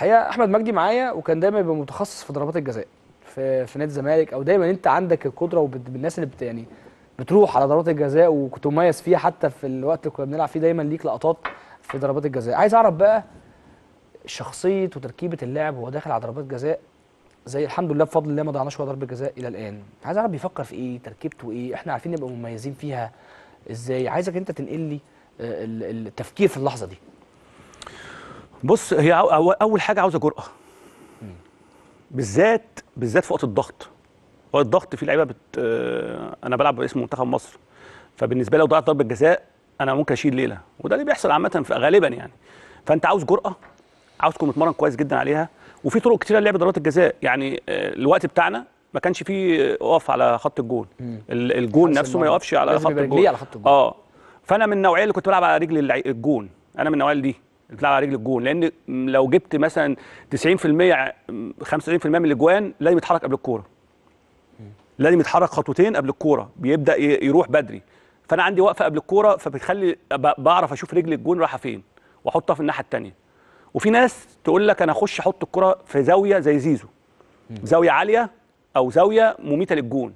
الحقيقه احمد مجدي معايا وكان دايما بيبقى متخصص في ضربات الجزاء في في نادي الزمالك او دايما انت عندك القدره وبالناس اللي بت يعني بتروح على ضربات الجزاء وكنت مميز فيها حتى في الوقت اللي كنا بنلعب فيه دايما ليك لقطات في ضربات الجزاء عايز اعرف بقى شخصيه وتركيبه اللاعب وهو داخل على ضربات جزاء زي الحمد لله بفضل الله ما ضيعناش ولا ضربه جزاء الى الان عايز اعرف بيفكر في ايه تركيبته ايه احنا عارفين نبقى مميزين فيها ازاي عايزك انت تنقل لي آه، التفكير في اللحظه دي بص هي اول حاجه عاوزه جرأه بالذات بالذات في وقت الضغط وقت الضغط في لعيبه بت... انا بلعب باسم منتخب مصر فبالنسبه لي لو ضيعت ضربه جزاء انا ممكن اشيل ليله وده اللي بيحصل عامه غالبا يعني فانت عاوز جرأه عاوز تكون متمرن كويس جدا عليها وفي طرق كتيره للعب ضربات الجزاء يعني آه، الوقت بتاعنا ما كانش فيه وقف على خط الجون الجون نفسه ما يقفش على خط الجون اه فانا من النوعيه اللي كنت بلعب على رجل الجون انا من النوعيه دي بتلعب على رجل الجون لان لو جبت مثلا 90% 95% من الاجوان لازم يتحرك قبل الكوره لازم يتحرك خطوتين قبل الكوره بيبدا يروح بدري فانا عندي وقفه قبل الكوره فبتخلي بعرف اشوف رجل الجون رايحه فين واحطها في الناحيه الثانيه وفي ناس تقول لك انا اخش احط الكره في زاويه زي زيزو زاويه عاليه او زاويه مميته للجون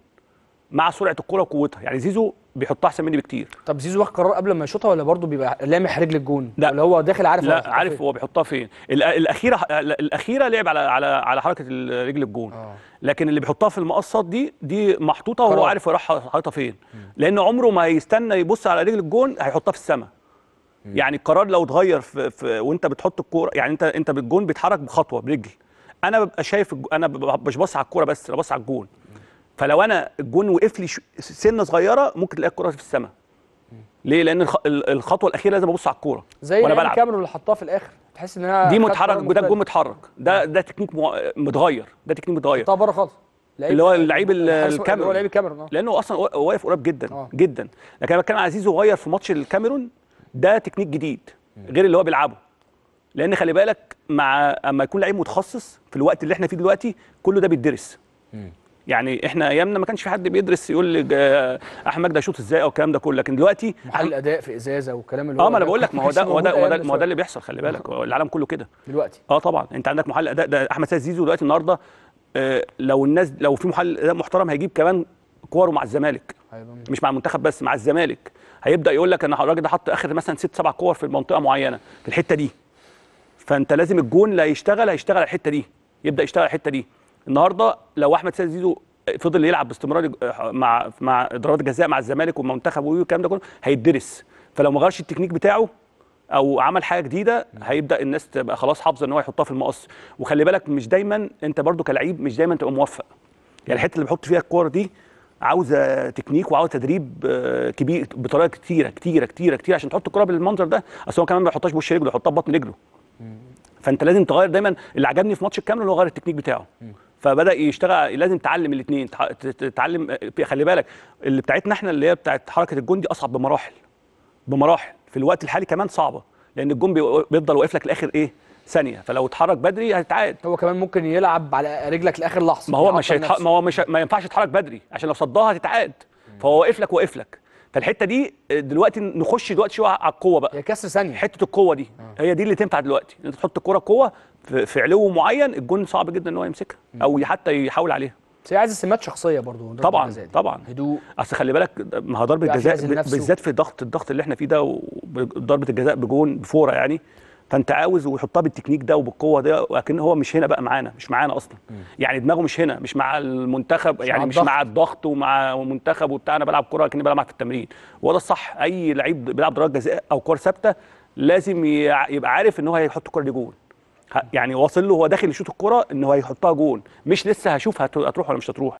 مع سرعه الكره وقوتها يعني زيزو بيحطها احسن مني بكتير طب زيزو واخد قرار قبل ما يشوطها ولا برضه بيبقى لامح رجل الجون لا ولا هو داخل عارف لا عارف هو بيحطها فين الاخيره الاخيره لعب على على على حركه رجل الجون آه. لكن اللي بيحطها في المقصات دي دي محطوطه وهو عارف يروح حاططها فين لان عمره ما يستنى يبص على رجل الجون هيحطها في السماء يعني القرار لو اتغير في, في وانت بتحط الكوره يعني انت انت بالجون بيتحرك بخطوه برجل انا ببقى شايف انا مش باصص على الكوره بس انا باصص على الجون فلو انا الجون وقف لي سنه صغيره ممكن تلاقي الكره في السماء ليه لان الخطوه الاخيره لازم ابص على الكوره زي وانا بلعب كاميرون اللي حطها في الاخر تحس انا دي متحرك ده الجون متحرك ده ده تكنيك متغير ده تكنيك متغير طب بره خالص اللي هو اللعيب الكاميرون اللي هو لعيب الكاميرون اه لانه اصلا واقف قريب جدا أوه. جدا لكن انا بتكلم على زيزو غير في ماتش الكاميرون ده تكنيك جديد غير اللي هو بيلعبه لان خلي بالك مع اما يكون لعيب متخصص في الوقت اللي احنا فيه دلوقتي كله ده بيتدرس يعني احنا ايامنا ما كانش في حد بيدرس يقول لي احمد ده شوط ازاي او الكلام ده كله لكن دلوقتي محل الاداء في ازازه والكلام اللي آه، هو اه ما انا بقول لك ما هو ده هو ده ما هو ده اللي بيحصل خلي بالك آه. العالم كله كده دلوقتي اه طبعا انت عندك محل اداء ده احمد سيد زيزو دلوقتي النهارده آه لو الناس لو في محل اداء محترم هيجيب كمان كوره مع الزمالك مش مع المنتخب بس مع الزمالك هيبدا يقول لك انا الراجل ده حط اخر مثلا ست سبع كور في المنطقه معينه في الحته دي فانت لازم الجون لا يشتغل هيشتغل على الحته دي يبدا يشتغل على الحته دي النهارده لو احمد سيد زيزو فضل يلعب باستمرار مع مع ضربات جزاء مع الزمالك والمنتخب والكلام ده كله هيتدرس فلو ما غيرش التكنيك بتاعه او عمل حاجه جديده هيبدا الناس تبقى خلاص حافظه ان هو يحطها في المقص وخلي بالك مش دايما انت برده كلعيب مش دايما تبقى موفق يعني الحته اللي بيحط فيها الكوره دي عاوزه تكنيك وعاوزه تدريب آه، كبير بطريقه كتيره كتيره كتيره كتيره عشان تحط الكوره بالمنظر ده اصل هو كمان ما بيحطهاش بوش رجله يحطها ببطن رجله فانت لازم تغير دايما اللي عجبني في ماتش الكاميرون هو غير التكنيك بتاعه فبدا يشتغل لازم تعلم الاثنين تتعلم خلي بالك اللي بتاعتنا احنا اللي هي بتاعت حركه الجندي اصعب بمراحل بمراحل في الوقت الحالي كمان صعبه لان الجون بيفضل واقف لك لاخر ايه ثانيه فلو اتحرك بدري هتتعاد هو كمان ممكن يلعب على رجلك لاخر لحظه ما هو يعني مش هيتح... ما هو مش ما ينفعش يتحرك بدري عشان لو صدها هتتعاد فهو واقف لك واقف لك فالحته دي دلوقتي نخش دلوقتي شويه على القوه بقى هي كسر ثانيه حته القوه دي آه. هي دي اللي تنفع دلوقتي انت تحط الكوره قوه في علو معين الجون صعب جدا ان هو يمسكها او حتى يحاول عليها بس هي عايزه سمات شخصيه برضو طبعا طبعا هدوء اصل خلي بالك ما هو ضربه جزاء بالذات في ضغط الضغط اللي احنا فيه ده ضربه الجزاء بجون بفوره يعني فانت عاوز ويحطها بالتكنيك ده وبالقوه ده لكن هو مش هنا بقى معانا مش معانا اصلا م. يعني دماغه مش هنا مش مع المنتخب مش يعني مع مش مع الضغط ومع منتخب وبتاع انا بلعب كوره لكني بلعب معاك في التمرين وده الصح اي لعيب بيلعب ضربات جزاء او كور ثابته لازم يبقى عارف ان هو هيحط الكوره دي جول يعني واصل له هو داخل يشوط الكرة ان هو هيحطها جون مش لسه هشوف هتروح ولا مش هتروح